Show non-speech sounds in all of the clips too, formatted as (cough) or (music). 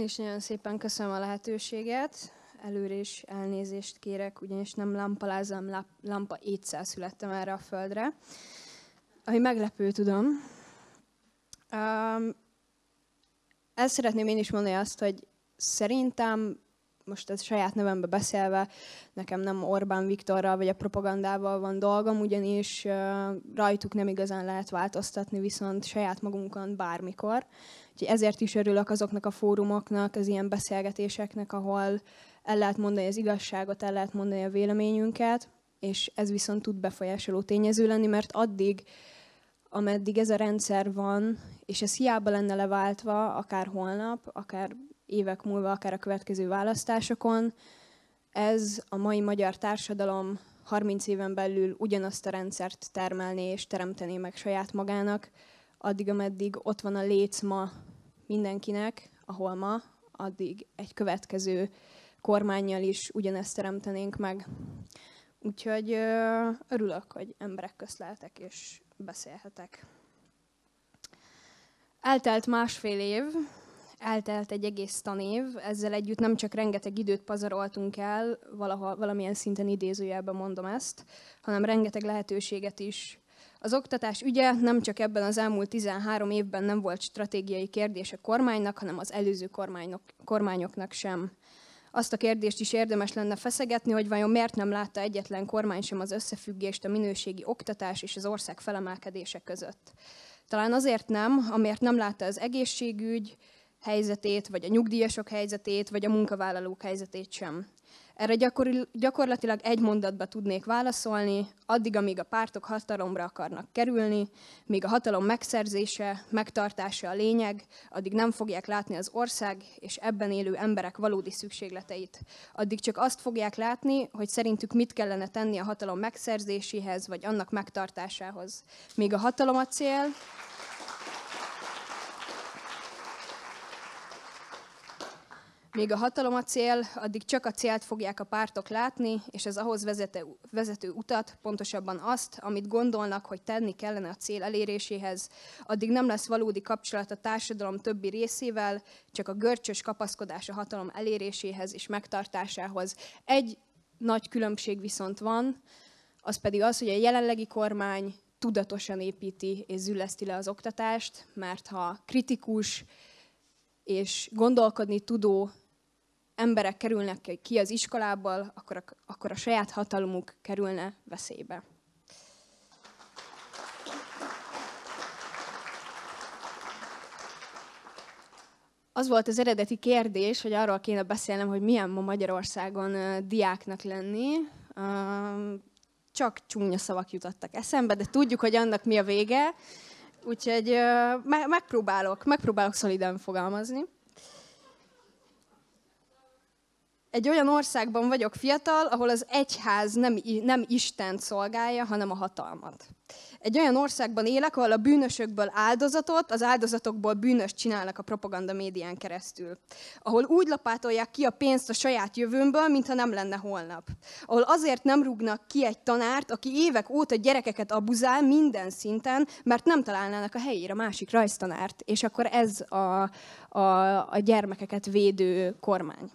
Én is nagyon szépen köszönöm a lehetőséget. Előre is elnézést kérek, ugyanis nem lámpa hanem lámpa étszel születtem erre a földre. Ami meglepő, tudom. Um, el szeretném én is mondani azt, hogy szerintem most ez saját nevembe beszélve, nekem nem Orbán Viktorral vagy a propagandával van dolgom, ugyanis rajtuk nem igazán lehet változtatni, viszont saját magunkon bármikor. Úgyhogy ezért is örülök azoknak a fórumoknak, az ilyen beszélgetéseknek, ahol el lehet mondani az igazságot, el lehet mondani a véleményünket, és ez viszont tud befolyásoló tényező lenni, mert addig, ameddig ez a rendszer van, és ez hiába lenne leváltva, akár holnap, akár évek múlva, akár a következő választásokon. Ez a mai magyar társadalom 30 éven belül ugyanazt a rendszert termelné és teremtené meg saját magának, addig, ameddig ott van a léc ma mindenkinek, ahol ma, addig egy következő kormányjal is ugyanezt teremtenénk meg. Úgyhogy örülök, hogy emberek közt lehetek és beszélhetek. Eltelt másfél év, eltelt egy egész tanév, ezzel együtt nem csak rengeteg időt pazaroltunk el, valaha, valamilyen szinten idézőjelben mondom ezt, hanem rengeteg lehetőséget is. Az oktatás ügye nem csak ebben az elmúlt 13 évben nem volt stratégiai kérdés a kormánynak, hanem az előző kormányok, kormányoknak sem. Azt a kérdést is érdemes lenne feszegetni, hogy vajon miért nem látta egyetlen kormány sem az összefüggést a minőségi oktatás és az ország felemelkedése között. Talán azért nem, amért nem látta az egészségügy, helyzetét, vagy a nyugdíjasok helyzetét, vagy a munkavállalók helyzetét sem. Erre gyakori, gyakorlatilag egy mondatba tudnék válaszolni, addig, amíg a pártok hatalomra akarnak kerülni, míg a hatalom megszerzése, megtartása a lényeg, addig nem fogják látni az ország és ebben élő emberek valódi szükségleteit. Addig csak azt fogják látni, hogy szerintük mit kellene tenni a hatalom megszerzéséhez, vagy annak megtartásához. Míg a hatalom a cél, Még a hatalom a cél, addig csak a célt fogják a pártok látni, és az ahhoz vezető, vezető utat, pontosabban azt, amit gondolnak, hogy tenni kellene a cél eléréséhez, addig nem lesz valódi kapcsolat a társadalom többi részével, csak a görcsös kapaszkodás a hatalom eléréséhez és megtartásához. Egy nagy különbség viszont van, az pedig az, hogy a jelenlegi kormány tudatosan építi és zülleszti le az oktatást, mert ha kritikus és gondolkodni tudó emberek kerülnek ki az iskolából, akkor a, akkor a saját hatalmuk kerülne veszélybe. Az volt az eredeti kérdés, hogy arról kéne beszélnem, hogy milyen ma Magyarországon diáknak lenni. Csak csúnya szavak jutottak eszembe, de tudjuk, hogy annak mi a vége. Úgyhogy megpróbálok, megpróbálok szolidan fogalmazni. egy olyan országban vagyok fiatal, ahol az egyház nem, nem Isten szolgálja, hanem a hatalmat. Egy olyan országban élek, ahol a bűnösökből áldozatot, az áldozatokból bűnös csinálnak a propaganda médián keresztül. Ahol úgy lapátolják ki a pénzt a saját jövőmből, mintha nem lenne holnap. Ahol azért nem rúgnak ki egy tanárt, aki évek óta gyerekeket abuzál minden szinten, mert nem találnának a helyére másik rajztanárt. És akkor ez a, a, a gyermekeket védő kormány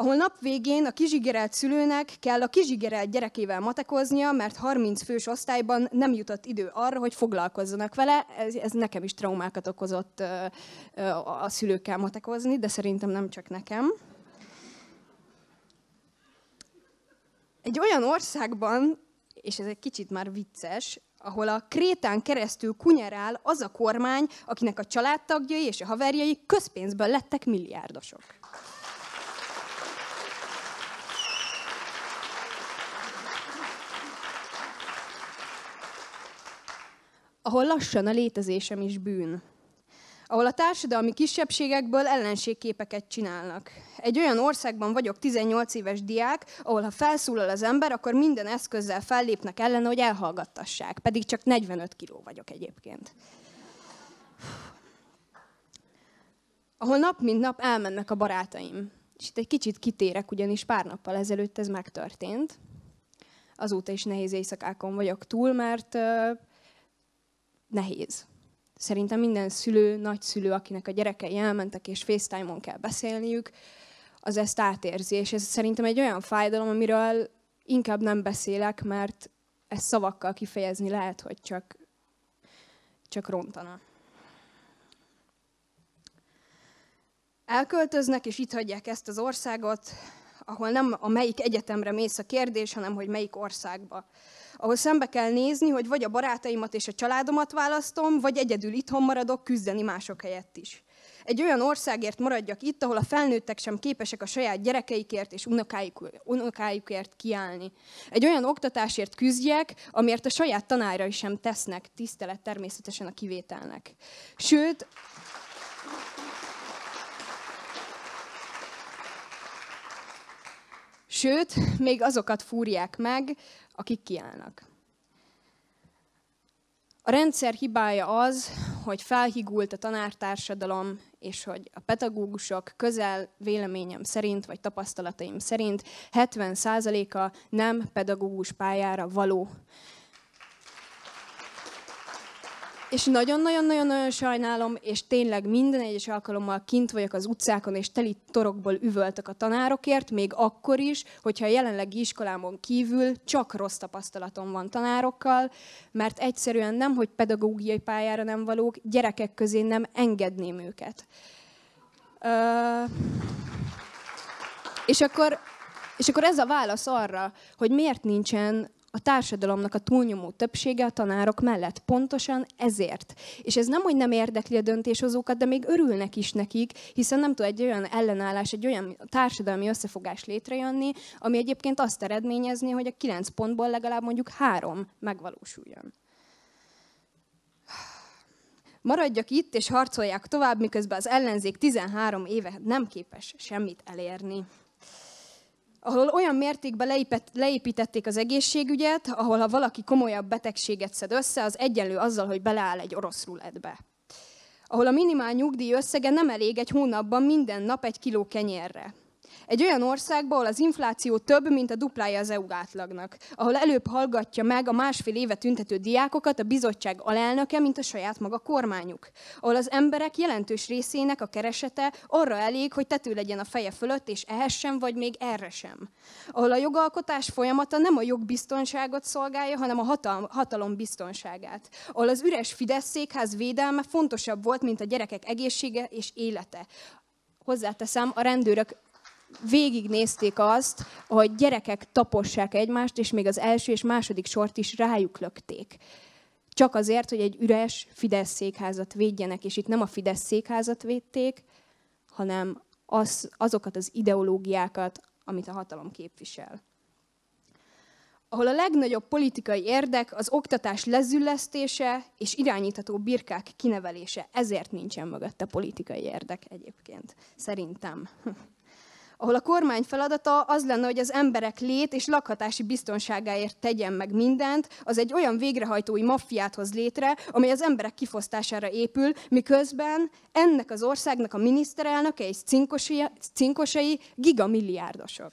ahol nap végén a kizsigerelt szülőnek kell a kizsigerelt gyerekével matekoznia, mert 30 fős osztályban nem jutott idő arra, hogy foglalkozzanak vele. Ez, ez nekem is traumákat okozott a szülőkkel matekozni, de szerintem nem csak nekem. Egy olyan országban, és ez egy kicsit már vicces, ahol a krétán keresztül kunyerál az a kormány, akinek a családtagjai és a haverjai közpénzből lettek milliárdosok. ahol lassan a létezésem is bűn. Ahol a társadalmi kisebbségekből ellenségképeket csinálnak. Egy olyan országban vagyok 18 éves diák, ahol ha felszólal az ember, akkor minden eszközzel fellépnek ellen, hogy elhallgattassák. Pedig csak 45 kiló vagyok egyébként. Ahol nap mint nap elmennek a barátaim. És itt egy kicsit kitérek, ugyanis pár nappal ezelőtt ez megtörtént azóta is nehéz éjszakákon vagyok túl, mert nehéz. Szerintem minden szülő, nagyszülő, akinek a gyerekei elmentek és FaceTime-on kell beszélniük, az ezt átérzi. És ez szerintem egy olyan fájdalom, amiről inkább nem beszélek, mert ezt szavakkal kifejezni lehet, hogy csak, csak rontana. Elköltöznek, és itt hagyják ezt az országot, ahol nem a melyik egyetemre mész a kérdés, hanem hogy melyik országba. Ahol szembe kell nézni, hogy vagy a barátaimat és a családomat választom, vagy egyedül itthon maradok küzdeni mások helyett is. Egy olyan országért maradjak itt, ahol a felnőttek sem képesek a saját gyerekeikért és unokáik, unokáikért kiállni. Egy olyan oktatásért küzdjek, amiért a saját tanárai sem tesznek, tisztelet természetesen a kivételnek. Sőt, Sőt, még azokat fúrják meg, akik kiállnak. A rendszer hibája az, hogy felhigult a tanártársadalom, és hogy a pedagógusok közel véleményem szerint, vagy tapasztalataim szerint 70%-a nem pedagógus pályára való. És nagyon-nagyon-nagyon-nagyon sajnálom, és tényleg minden egyes alkalommal kint vagyok az utcákon, és teli torokból üvöltök a tanárokért, még akkor is, hogyha a jelenlegi iskolámon kívül csak rossz tapasztalatom van tanárokkal, mert egyszerűen nem, hogy pedagógiai pályára nem valók, gyerekek közé nem engedném őket. Uh, és akkor és akkor ez a válasz arra, hogy miért nincsen a társadalomnak a túlnyomó többsége a tanárok mellett. Pontosan ezért. És ez nem, hogy nem érdekli a döntéshozókat, de még örülnek is nekik, hiszen nem tud egy olyan ellenállás, egy olyan társadalmi összefogás létrejönni, ami egyébként azt eredményezni, hogy a kilenc pontból legalább mondjuk három megvalósuljon. Maradjak itt, és harcolják tovább, miközben az ellenzék 13 éve nem képes semmit elérni ahol olyan mértékben leipett, leépítették az egészségügyet, ahol ha valaki komolyabb betegséget szed össze, az egyenlő azzal, hogy beleáll egy orosz ruletbe. Ahol a minimál nyugdíj összege nem elég egy hónapban minden nap egy kiló kenyérre. Egy olyan országban, ahol az infláció több, mint a duplája az EU átlagnak, ahol előbb hallgatja meg a másfél éve tüntető diákokat a bizottság alelnöke, mint a saját maga kormányuk, ahol az emberek jelentős részének a keresete arra elég, hogy tető legyen a feje fölött, és ehhez sem, vagy még erre sem. Ahol a jogalkotás folyamata nem a jogbiztonságot szolgálja, hanem a hatalom, hatalom biztonságát. Ahol az üres Fidesz székház védelme fontosabb volt, mint a gyerekek egészsége és élete. Hozzáteszem, a rendőrök végignézték azt, hogy gyerekek tapossák egymást, és még az első és második sort is rájuk lökték. Csak azért, hogy egy üres Fidesz székházat védjenek, és itt nem a Fidesz székházat védték, hanem az, azokat az ideológiákat, amit a hatalom képvisel. Ahol a legnagyobb politikai érdek az oktatás lezüllesztése és irányítató birkák kinevelése. Ezért nincsen mögötte politikai érdek egyébként, szerintem. (laughs) ahol a kormány feladata az lenne, hogy az emberek lét és lakhatási biztonságáért tegyen meg mindent, az egy olyan végrehajtói maffiát hoz létre, amely az emberek kifosztására épül, miközben ennek az országnak a miniszterelnöke és cinkosai, cinkosai gigamilliárdosok.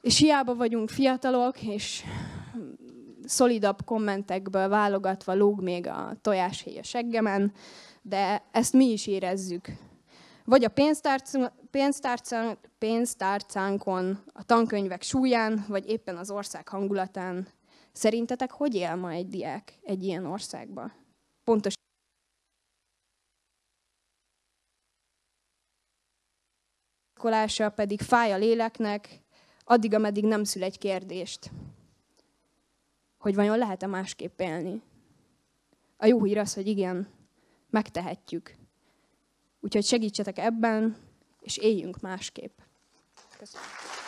És hiába vagyunk fiatalok, és szolidabb kommentekből válogatva lóg még a tojáshéj a seggemen, de ezt mi is érezzük. Vagy a pénztárcán, pénztárcánkon, a tankönyvek súlyán, vagy éppen az ország hangulatán. Szerintetek hogy él ma egy diák egy ilyen országban? Pontos Kolása pedig fáj a léleknek, addig, ameddig nem szül egy kérdést, hogy vajon lehet-e másképp élni. A jó hír az, hogy igen, megtehetjük. Úgyhogy segítsetek ebben, és éljünk másképp. Köszönöm.